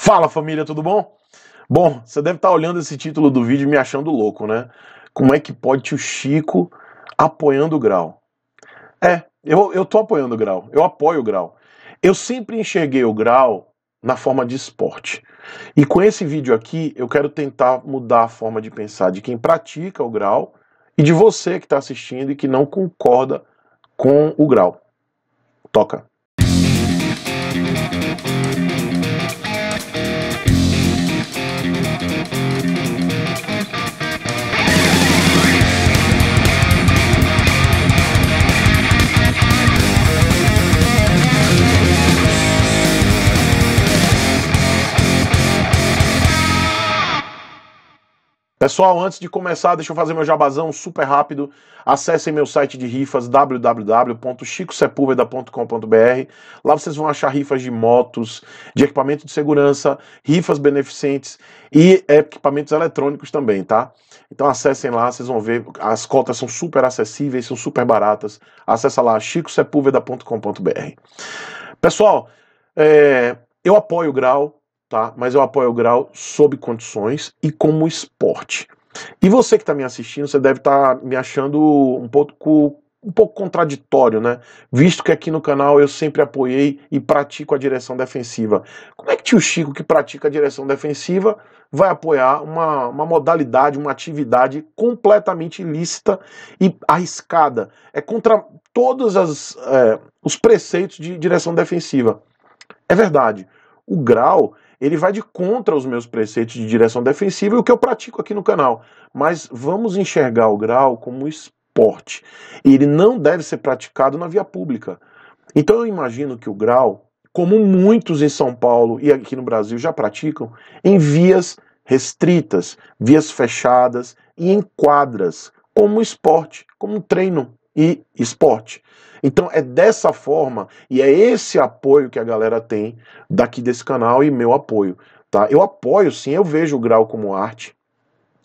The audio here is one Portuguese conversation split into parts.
Fala família, tudo bom? Bom, você deve estar tá olhando esse título do vídeo me achando louco, né? Como é que pode o Chico apoiando o grau? É, eu, eu tô apoiando o grau, eu apoio o grau. Eu sempre enxerguei o grau na forma de esporte. E com esse vídeo aqui, eu quero tentar mudar a forma de pensar de quem pratica o grau e de você que está assistindo e que não concorda com o grau. Toca! Música Pessoal, antes de começar, deixa eu fazer meu jabazão super rápido. Acessem meu site de rifas www.chicosepulveda.com.br. Lá vocês vão achar rifas de motos, de equipamento de segurança, rifas beneficentes e equipamentos eletrônicos também, tá? Então acessem lá, vocês vão ver, as cotas são super acessíveis, são super baratas. Acesse lá chicosepulveda.com.br. Pessoal, é, eu apoio o Grau, tá? Mas eu apoio o grau sob condições e como esporte. E você que está me assistindo, você deve estar tá me achando um pouco um pouco contraditório, né? Visto que aqui no canal eu sempre apoiei e pratico a direção defensiva. Como é que tio Chico, que pratica a direção defensiva, vai apoiar uma, uma modalidade, uma atividade completamente ilícita e arriscada? É contra todos é, os preceitos de direção defensiva. É verdade. O grau ele vai de contra os meus preceitos de direção defensiva e o que eu pratico aqui no canal. Mas vamos enxergar o grau como esporte. E ele não deve ser praticado na via pública. Então eu imagino que o grau, como muitos em São Paulo e aqui no Brasil já praticam, em vias restritas, vias fechadas e em quadras, como esporte, como treino e esporte. Então é dessa forma e é esse apoio que a galera tem daqui desse canal e meu apoio, tá? Eu apoio sim, eu vejo o grau como arte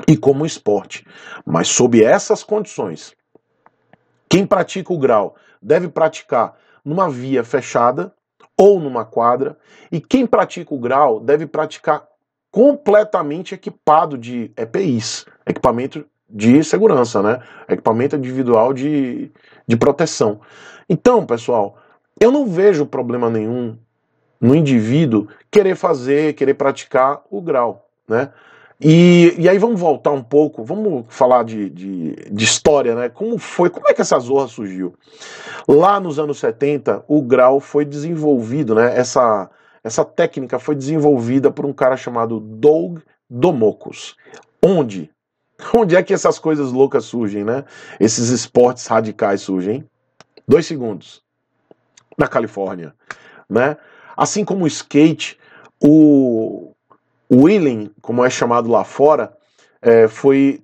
e como esporte, mas sob essas condições. Quem pratica o grau deve praticar numa via fechada ou numa quadra, e quem pratica o grau deve praticar completamente equipado de EPIs, equipamento de segurança, né? Equipamento individual de, de proteção. Então, pessoal, eu não vejo problema nenhum no indivíduo querer fazer, querer praticar o grau, né? E, e aí vamos voltar um pouco, vamos falar de, de, de história, né? Como foi, como é que essa zorra surgiu? Lá nos anos 70, o grau foi desenvolvido, né? Essa, essa técnica foi desenvolvida por um cara chamado Doug Domocos. Onde? Onde é que essas coisas loucas surgem, né? Esses esportes radicais surgem. Dois segundos. Na Califórnia, né? Assim como o skate, o wheeling, como é chamado lá fora, é, foi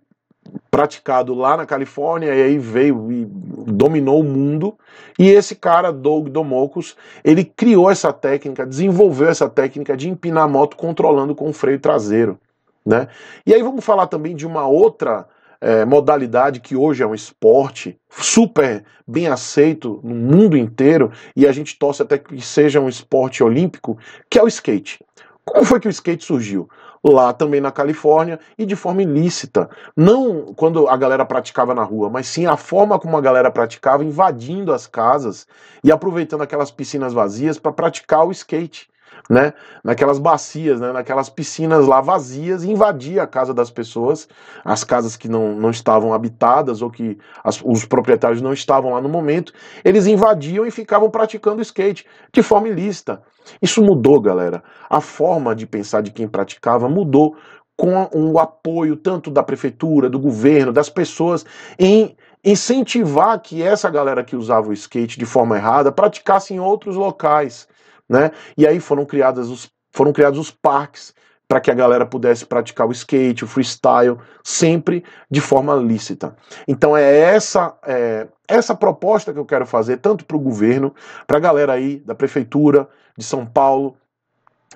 praticado lá na Califórnia e aí veio e dominou o mundo. E esse cara, Doug Domokos, ele criou essa técnica, desenvolveu essa técnica de empinar a moto controlando com o freio traseiro. Né? E aí vamos falar também de uma outra é, modalidade que hoje é um esporte super bem aceito no mundo inteiro e a gente torce até que seja um esporte olímpico, que é o skate. Como foi que o skate surgiu? Lá também na Califórnia e de forma ilícita. Não quando a galera praticava na rua, mas sim a forma como a galera praticava, invadindo as casas e aproveitando aquelas piscinas vazias para praticar o skate né, naquelas bacias, né, naquelas piscinas lá vazias, e invadia a casa das pessoas, as casas que não, não estavam habitadas ou que as, os proprietários não estavam lá no momento, eles invadiam e ficavam praticando skate de forma ilícita. Isso mudou, galera. A forma de pensar de quem praticava mudou com o apoio tanto da prefeitura, do governo, das pessoas em incentivar que essa galera que usava o skate de forma errada praticasse em outros locais né? E aí foram, criados os, foram criados os parques para que a galera pudesse praticar o skate, o freestyle, sempre de forma lícita. Então é essa é, essa proposta que eu quero fazer tanto para o governo, para a galera aí da prefeitura de São Paulo,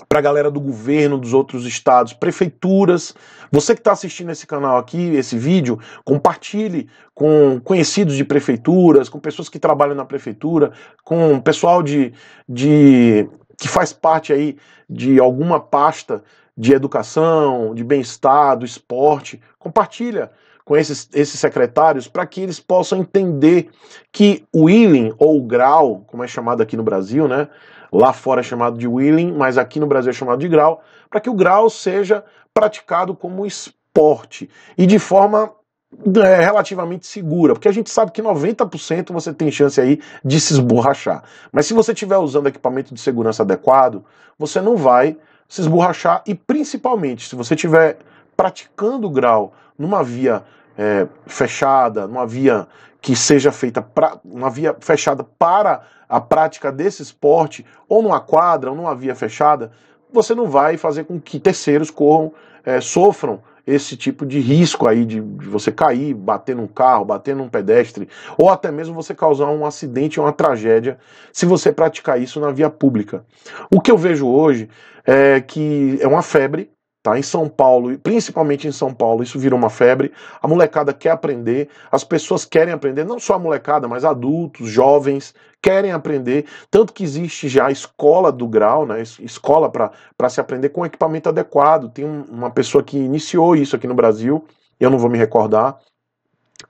para a galera do governo, dos outros estados, prefeituras. Você que está assistindo esse canal aqui, esse vídeo, compartilhe com conhecidos de prefeituras, com pessoas que trabalham na prefeitura, com pessoal de, de que faz parte aí de alguma pasta de educação, de bem-estar, do esporte. Compartilha com esses, esses secretários para que eles possam entender que o healing ou o grau, como é chamado aqui no Brasil, né, lá fora é chamado de wheeling, mas aqui no Brasil é chamado de grau, para que o grau seja praticado como esporte e de forma é, relativamente segura, porque a gente sabe que 90% você tem chance aí de se esborrachar. Mas se você estiver usando equipamento de segurança adequado, você não vai se esborrachar e principalmente se você estiver praticando grau numa via é, fechada, numa via que seja feita pra, uma via fechada para a prática desse esporte, ou numa quadra, ou numa via fechada, você não vai fazer com que terceiros corram, é, sofram esse tipo de risco aí de, de, você cair, bater num carro, bater num pedestre, ou até mesmo você causar um acidente uma tragédia se você praticar isso na via pública. O que eu vejo hoje é que é uma febre Tá? Em São Paulo, principalmente em São Paulo, isso virou uma febre. A molecada quer aprender, as pessoas querem aprender, não só a molecada, mas adultos, jovens, querem aprender. Tanto que existe já a escola do grau, né? escola para se aprender com equipamento adequado. Tem uma pessoa que iniciou isso aqui no Brasil, eu não vou me recordar,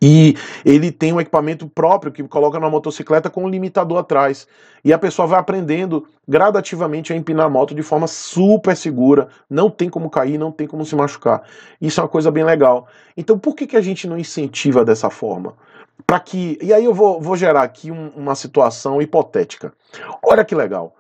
e ele tem um equipamento próprio que coloca na motocicleta com um limitador atrás. E a pessoa vai aprendendo gradativamente a empinar a moto de forma super segura. Não tem como cair, não tem como se machucar. Isso é uma coisa bem legal. Então por que, que a gente não incentiva dessa forma? Para que. E aí eu vou, vou gerar aqui um, uma situação hipotética. Olha que legal.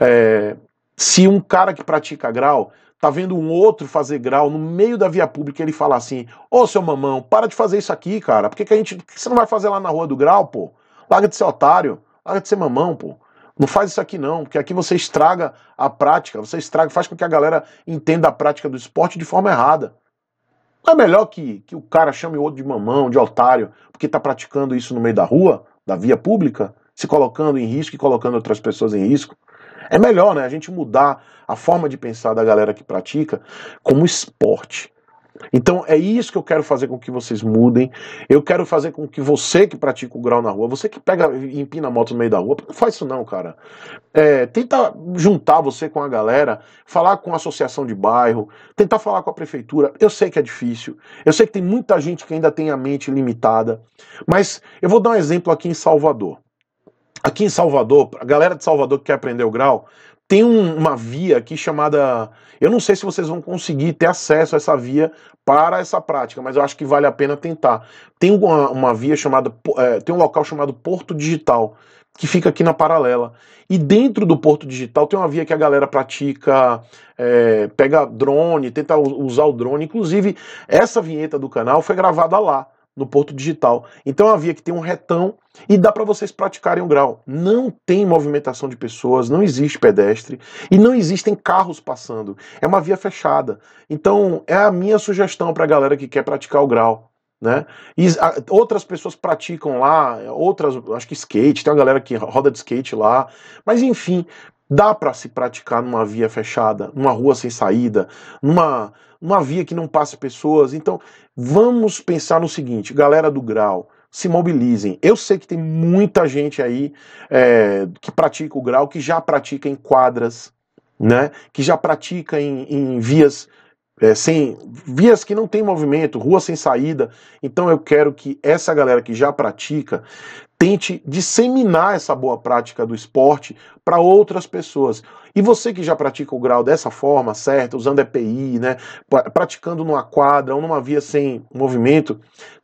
É... se um cara que pratica grau tá vendo um outro fazer grau no meio da via pública e ele fala assim: Ô seu mamão, para de fazer isso aqui, cara. Por que, que a gente. Por que você não vai fazer lá na rua do grau, pô? Larga de ser otário, larga de ser mamão, pô. Não faz isso aqui não, porque aqui você estraga a prática, você estraga, faz com que a galera entenda a prática do esporte de forma errada. Não é melhor que, que o cara chame o outro de mamão, de otário, porque tá praticando isso no meio da rua, da via pública, se colocando em risco e colocando outras pessoas em risco. É melhor, né? A gente mudar a forma de pensar da galera que pratica como esporte. Então é isso que eu quero fazer com que vocês mudem. Eu quero fazer com que você que pratica o grau na rua, você que pega e empina a moto no meio da rua, não faz isso não, cara. É, tenta juntar você com a galera, falar com a associação de bairro, tentar falar com a prefeitura. Eu sei que é difícil, eu sei que tem muita gente que ainda tem a mente limitada, mas eu vou dar um exemplo aqui em Salvador aqui em Salvador, a galera de Salvador que quer aprender o grau, tem um, uma via aqui chamada. Eu não sei se vocês vão conseguir ter acesso a essa via para essa prática, mas eu acho que vale a pena tentar. Tem uma, uma via chamada. É, tem um local chamado Porto Digital, que fica aqui na paralela. E dentro do Porto Digital tem uma via que a galera pratica, é, pega drone, tenta usar o drone. Inclusive, essa vinheta do canal foi gravada lá no Porto Digital. Então havia que tem um retão e dá para vocês praticarem um grau. Não tem movimentação de pessoas, não existe pedestre e não existem carros passando. É uma via fechada. Então é a minha sugestão para a galera que quer praticar o grau. Né? E a, outras pessoas praticam lá, outras, acho que skate, tem uma galera que roda de skate lá, mas enfim, Dá para se praticar numa via fechada, numa rua sem saída, numa, numa via que não passe pessoas. Então, vamos pensar no seguinte, galera do grau, se mobilizem. Eu sei que tem muita gente aí é, que pratica o grau, que já pratica em quadras, né? Que já pratica em, em vias é, sem vias que não tem movimento, rua sem saída. Então eu quero que essa galera que já pratica tente disseminar essa boa prática do esporte para outras pessoas. E você que já pratica o grau dessa forma certo, usando EPI, né, praticando numa quadra ou numa via sem movimento,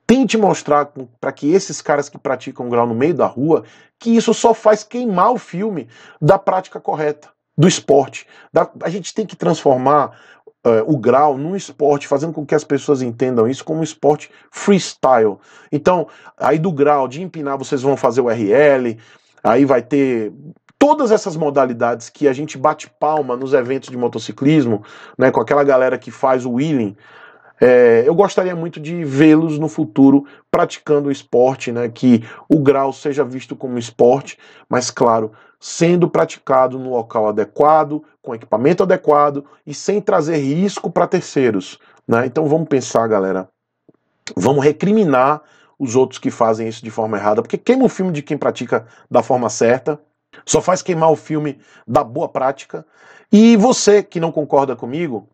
tente mostrar para que esses caras que praticam o grau no meio da rua, que isso só faz queimar o filme da prática correta do esporte. Da, a gente tem que transformar uh, o grau num esporte, fazendo com que as pessoas entendam isso como um esporte freestyle. Então, aí do grau de empinar, vocês vão fazer o RL, aí vai ter todas essas modalidades que a gente bate palma nos eventos de motociclismo, né, com aquela galera que faz o wheeling, é, eu gostaria muito de vê-los no futuro praticando o esporte, né, que o grau seja visto como esporte, mas claro, sendo praticado no local adequado, com equipamento adequado e sem trazer risco para terceiros. Né? Então vamos pensar, galera. Vamos recriminar os outros que fazem isso de forma errada, porque queima o filme de quem pratica da forma certa, só faz queimar o filme da boa prática. E você que não concorda comigo,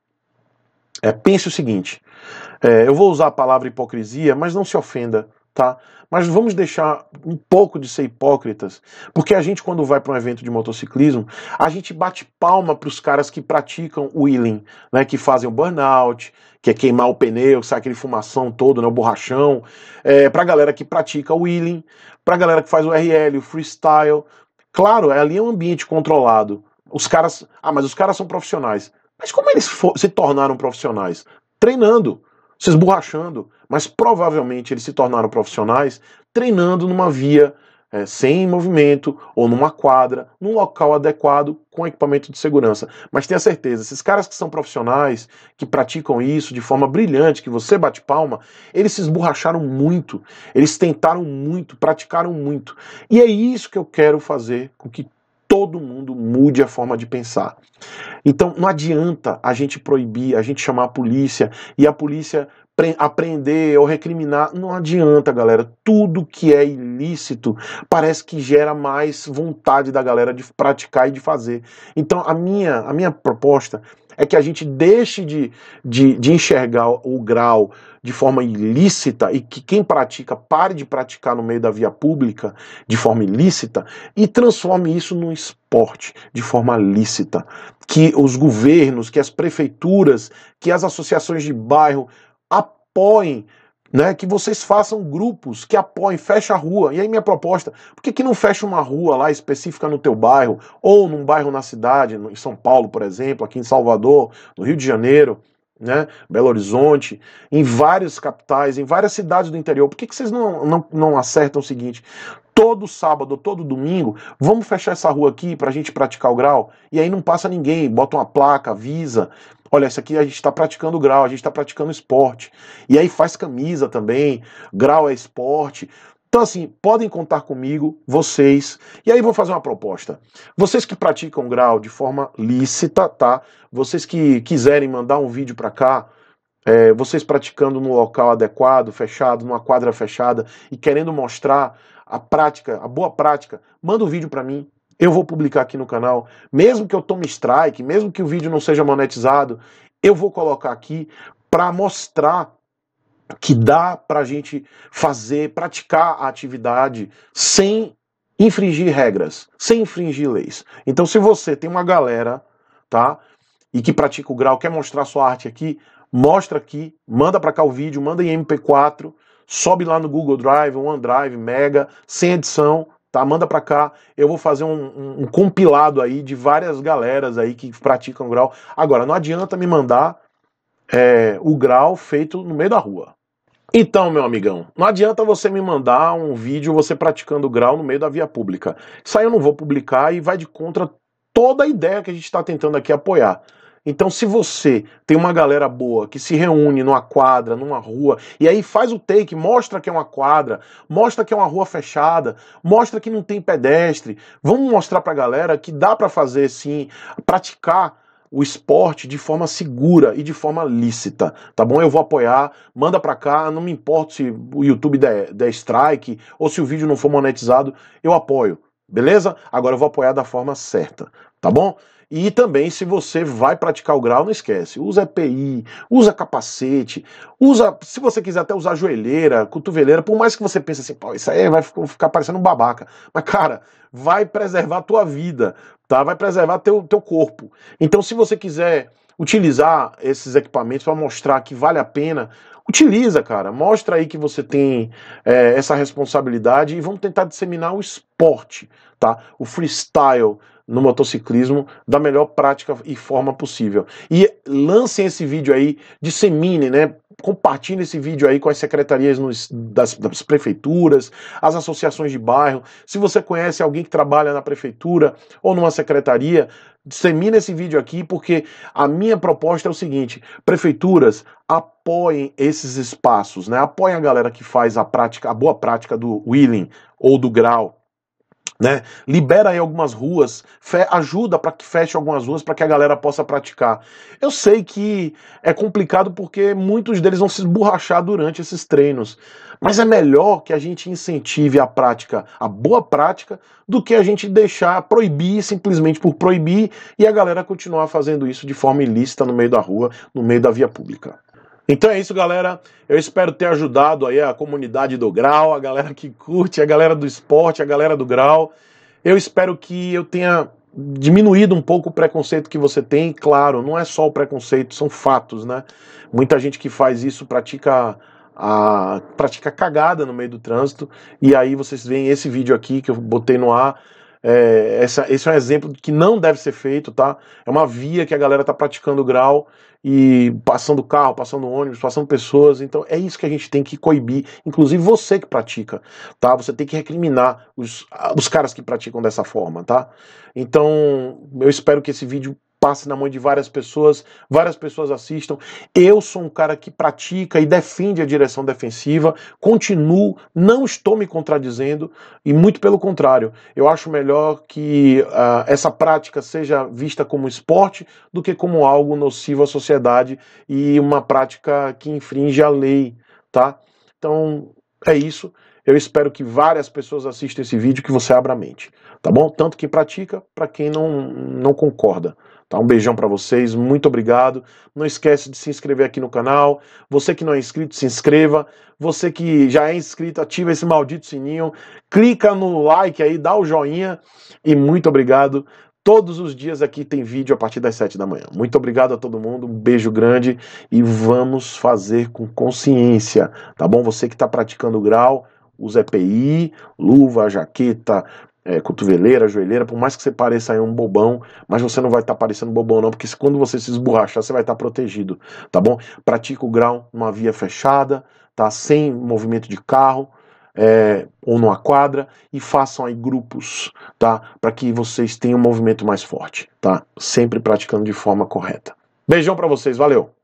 é, pense o seguinte: é, eu vou usar a palavra hipocrisia, mas não se ofenda tá? Mas vamos deixar um pouco de ser hipócritas, porque a gente quando vai para um evento de motociclismo, a gente bate palma para os caras que praticam o wheeling, né, que fazem o burnout, que é queimar o pneu, sai aquele fumação todo, né, o borrachão, é, para a galera que pratica o wheeling, para a galera que faz o RL, o freestyle. Claro, ali é um ambiente controlado. Os caras, ah, mas os caras são profissionais. Mas como eles se tornaram profissionais? Treinando se esborrachando, mas provavelmente eles se tornaram profissionais treinando numa via é, sem movimento ou numa quadra, num local adequado com equipamento de segurança. Mas tenha certeza, esses caras que são profissionais, que praticam isso de forma brilhante, que você bate palma, eles se esborracharam muito, eles tentaram muito, praticaram muito. E é isso que eu quero fazer com que todo mundo mude a forma de pensar. Então não adianta a gente proibir, a gente chamar a polícia e a polícia aprender ou recriminar, não adianta, galera. Tudo que é ilícito parece que gera mais vontade da galera de praticar e de fazer. Então, a minha, a minha proposta é que a gente deixe de, de, de enxergar o grau de forma ilícita e que quem pratica pare de praticar no meio da via pública de forma ilícita e transforme isso num esporte de forma lícita. Que os governos, que as prefeituras, que as associações de bairro apoiem né, que vocês façam grupos que apoiem, fecha a rua. E aí minha proposta, por que, que não fecha uma rua lá específica no teu bairro, ou num bairro na cidade, em São Paulo, por exemplo, aqui em Salvador, no Rio de Janeiro, né, Belo Horizonte, em várias capitais, em várias cidades do interior. Por que, que vocês não, não, não acertam o seguinte? Todo sábado, todo domingo, vamos fechar essa rua aqui para a gente praticar o grau? E aí não passa ninguém, bota uma placa, avisa, Olha, isso aqui a gente está praticando grau, a gente está praticando esporte. E aí faz camisa também, grau é esporte. Então, assim, podem contar comigo, vocês. E aí vou fazer uma proposta. Vocês que praticam grau de forma lícita, tá? Vocês que quiserem mandar um vídeo para cá, é, vocês praticando no local adequado, fechado, numa quadra fechada e querendo mostrar a prática, a boa prática, manda o um vídeo para mim, eu vou publicar aqui no canal, mesmo que eu tome strike, mesmo que o vídeo não seja monetizado, eu vou colocar aqui para mostrar que dá para a gente fazer, praticar a atividade sem infringir regras, sem infringir leis. Então, se você tem uma galera, tá, e que pratica o grau, quer mostrar sua arte aqui, mostra aqui, manda para cá o vídeo, manda em MP4, sobe lá no Google Drive, OneDrive, Mega, sem edição, tá? Manda para cá, eu vou fazer um, um, um, compilado aí de várias galeras aí que praticam grau. Agora, não adianta me mandar é, o grau feito no meio da rua. Então, meu amigão, não adianta você me mandar um vídeo você praticando grau no meio da via pública. Isso aí eu não vou publicar e vai de contra toda a ideia que a gente está tentando aqui apoiar. Então, se você tem uma galera boa que se reúne numa quadra, numa rua, e aí faz o take, mostra que é uma quadra, mostra que é uma rua fechada, mostra que não tem pedestre, vamos mostrar pra galera que dá para fazer sim, praticar o esporte de forma segura e de forma lícita, tá bom? Eu vou apoiar, manda pra cá, não me importo se o YouTube der, der strike ou se o vídeo não for monetizado, eu apoio, beleza? Agora eu vou apoiar da forma certa, tá bom? E também, se você vai praticar o grau, não esquece, usa EPI, usa capacete, usa, se você quiser até usar joelheira, cotoveleira, por mais que você pense assim, pô, isso aí vai ficar parecendo um babaca. Mas, cara, vai preservar a tua vida, tá? Vai preservar teu, teu corpo. Então, se você quiser utilizar esses equipamentos para mostrar que vale a pena, utiliza, cara. Mostra aí que você tem é, essa responsabilidade e vamos tentar disseminar o esporte, tá? O freestyle, no motociclismo da melhor prática e forma possível. E lancem esse vídeo aí, disseminem, né? Compartilhe esse vídeo aí com as secretarias nos, das, das, prefeituras, as associações de bairro. Se você conhece alguém que trabalha na prefeitura ou numa secretaria, dissemine esse vídeo aqui, porque a minha proposta é o seguinte: prefeituras, apoiem esses espaços, né? Apoiem a galera que faz a prática, a boa prática do wheeling ou do grau, né? Libera aí algumas ruas, ajuda para que feche algumas ruas para que a galera possa praticar. Eu sei que é complicado porque muitos deles vão se esborrachar durante esses treinos, mas é melhor que a gente incentive a prática, a boa prática, do que a gente deixar proibir simplesmente por proibir e a galera continuar fazendo isso de forma ilícita no meio da rua, no meio da via pública. Então é isso, galera. Eu espero ter ajudado aí a comunidade do Grau, a galera que curte, a galera do esporte, a galera do Grau. Eu espero que eu tenha diminuído um pouco o preconceito que você tem. Claro, não é só o preconceito, são fatos, né? Muita gente que faz isso pratica a pratica cagada no meio do trânsito. E aí vocês veem esse vídeo aqui que eu botei no ar é, essa, esse é um exemplo que não deve ser feito, tá? É uma via que a galera tá praticando grau e passando carro, passando ônibus, passando pessoas. Então é isso que a gente tem que coibir, inclusive você que pratica, tá? Você tem que recriminar os, os caras que praticam dessa forma, tá? Então eu espero que esse vídeo passe na mão de várias pessoas, várias pessoas assistam. Eu sou um cara que pratica e defende a direção defensiva, continuo, não estou me contradizendo e muito pelo contrário, eu acho melhor que uh, essa prática seja vista como esporte do que como algo nocivo à sociedade e uma prática que infringe a lei, tá? Então é isso. Eu espero que várias pessoas assistam esse vídeo, que você abra a mente, tá bom? Tanto quem pratica, para quem não, não concorda. Tá? Um beijão para vocês, muito obrigado. Não esquece de se inscrever aqui no canal. Você que não é inscrito, se inscreva. Você que já é inscrito, ativa esse maldito sininho. Clica no like aí, dá o joinha. E muito obrigado. Todos os dias aqui tem vídeo a partir das 7 da manhã. Muito obrigado a todo mundo, um beijo grande e vamos fazer com consciência, tá bom? Você que está praticando grau, usa EPI, luva, jaqueta, é, cotoveleira, joelheira, por mais que você pareça aí um bobão, mas você não vai estar tá parecendo bobão não, porque quando você se esborrachar, você vai estar tá protegido, tá bom? Pratica o grau numa via fechada, tá? Sem movimento de carro, é, ou numa quadra e façam aí grupos, tá? Para que vocês tenham um movimento mais forte, tá? Sempre praticando de forma correta. Beijão para vocês, valeu.